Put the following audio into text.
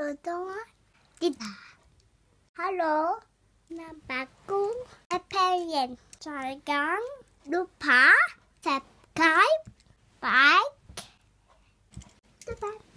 đồ đó đi là hello nam bà cú appearance trời gắn đu phá sạch cái bike bye bye